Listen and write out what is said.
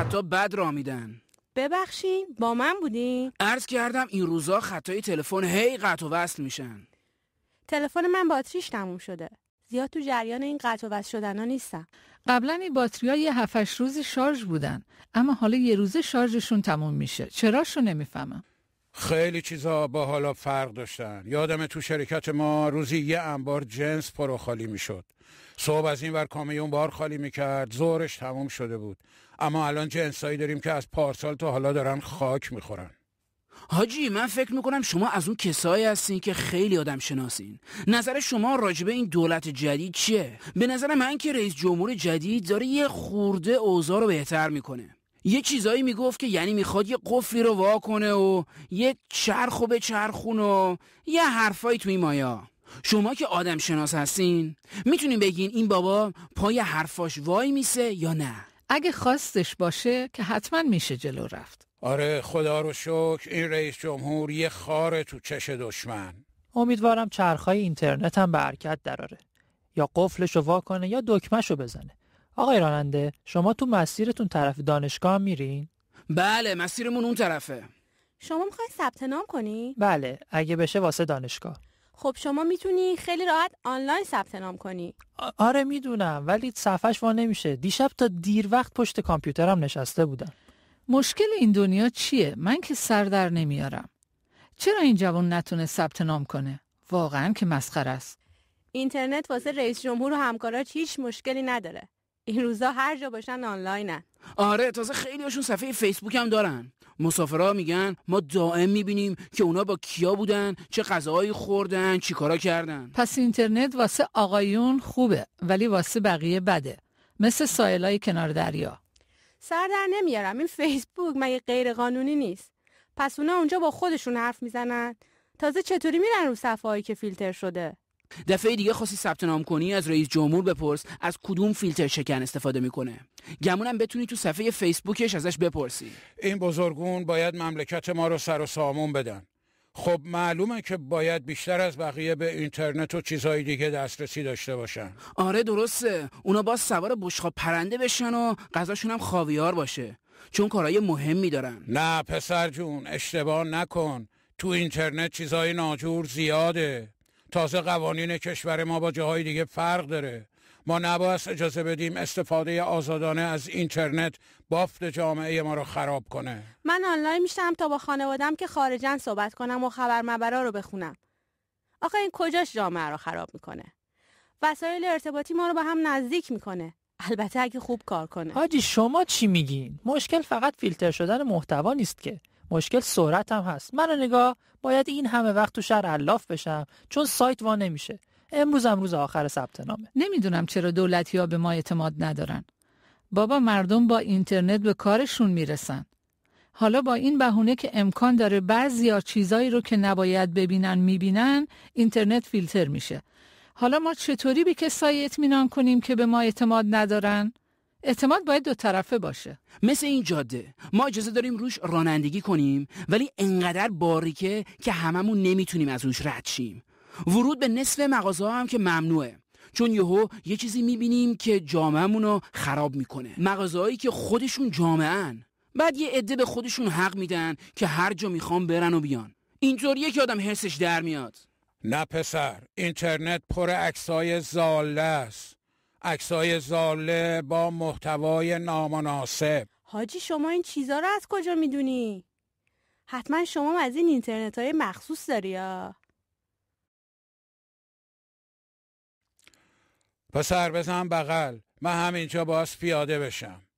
خطا بد را میدن ببخشین با من بودین عرض کردم این روزا خطای تلفن هی قطع و وصل میشن تلفن من باتریش تموم شده زیاد تو جریان این قطع و وصل شدن نیستم قبلا این باتری ها یه هفتش روزی شارژ بودن اما حالا یه روزه شارژشون تموم میشه چراشو نمیفهمم خیلی چیزا با حالا فرق داشتن یادم تو شرکت ما روزی یه انبار جنس پرو خالی میشد صبح از این ور کامیون بار خالی میکرد زورش تموم شده بود اما الان جنسایی داریم که از پارسال تا حالا دارن خاک میخورن حاجی من فکر میکنم شما از اون کسایی هستین که خیلی آدم شناسین نظر شما راجبه این دولت جدید چیه؟ به نظر من که رئیس جمهور جدید داره یه خورده اوضاع رو بهتر میکنه یه چیزایی میگفت که یعنی میخواد یه قفلی رو وا کنه و یه چرخ و به چرخون و یه حرفایی توی مایا شما که آدم شناس هستین میتونین بگین این بابا پای حرفاش وای میسه یا نه اگه خواستش باشه که حتما میشه جلو رفت آره خدا رو شکر این رئیس جمهور یه خاره تو چش دشمن امیدوارم چرخای اینترنت هم به حرکت دراره یا قفلش رو کنه یا دکمه رو بزنه آقای راننده شما تو مسیرتون طرف دانشگاه میرین؟ بله مسیرمون اون طرفه شما میخوای ثبت نام کنی؟ بله اگه بشه واسه دانشگاه خب شما میتونی خیلی راحت آنلاین ثبت نام کنی آره میدونم ولی صفحش وا نمیشه دیشب تا دیر وقت پشت کامپیوترم نشسته بودم مشکل این دنیا چیه من که سر در نمیارم چرا این جوان نتونه ثبت نام کنه واقعا که مسخره است اینترنت واسه رئیس جمهور و همکاراش هیچ مشکلی نداره این روزا هر جا باشن آنلاینن آره تازه خیلیاشون صفحه فیسبوک هم دارن مسافرها میگن ما دائم میبینیم که اونا با کیا بودن چه غذاهایی خوردن چی کارا کردن پس اینترنت واسه آقایون خوبه ولی واسه بقیه بده مثل سایلای کنار دریا سر در نمیارم این فیسبوک مگه غیر قانونی نیست پس اونا اونجا با خودشون حرف میزنن تازه چطوری میرن رو صفحه هایی که فیلتر شده دفعه دیگه خواستی ثبت نام کنی از رئیس جمهور بپرس از کدوم فیلتر شکن استفاده میکنه گمونم بتونی تو صفحه فیسبوکش ازش بپرسی این بزرگون باید مملکت ما رو سر و سامون بدن خب معلومه که باید بیشتر از بقیه به اینترنت و چیزهای دیگه دسترسی داشته باشن آره درسته اونا با سوار بشخا پرنده بشن و غذاشون هم خاویار باشه چون کارهای مهمی دارن نه پسر جون اشتباه نکن تو اینترنت چیزهای ناجور زیاده تازه قوانین کشور ما با جاهای دیگه فرق داره ما نباید اجازه بدیم استفاده آزادانه از اینترنت بافت جامعه ما رو خراب کنه من آنلاین میشم تا با خانوادم که خارجن صحبت کنم و خبر رو بخونم آخه این کجاش جامعه رو خراب میکنه وسایل ارتباطی ما رو به هم نزدیک میکنه البته اگه خوب کار کنه حاجی شما چی میگین مشکل فقط فیلتر شدن محتوا نیست که مشکل سرعت هم هست منو نگاه باید این همه وقت تو شهر علاف بشم چون سایت وا نمیشه امروز هم روز آخر ثبت نامه نمیدونم چرا دولتی ها به ما اعتماد ندارن بابا مردم با اینترنت به کارشون میرسن حالا با این بهونه که امکان داره بعضی بعضیا چیزایی رو که نباید ببینن میبینن اینترنت فیلتر میشه حالا ما چطوری به کسایی اطمینان کنیم که به ما اعتماد ندارن اعتماد باید دو طرفه باشه مثل این جاده ما اجازه داریم روش رانندگی کنیم ولی انقدر باریکه که هممون نمیتونیم از روش رد شیم ورود به نصف مغازه هم که ممنوعه چون یهو یه چیزی میبینیم که جامعهمون رو خراب میکنه مغازههایی که خودشون جامعهن بعد یه عده به خودشون حق میدن که هر جا میخوام برن و بیان اینطور یک آدم حسش در میاد نه پسر اینترنت پر عکسای زاله است عکسای زاله با محتوای نامناسب حاجی شما این چیزا رو از کجا میدونی؟ حتما شما از این اینترنت های مخصوص داری یا؟ پسر بزن بغل من همینجا باز پیاده بشم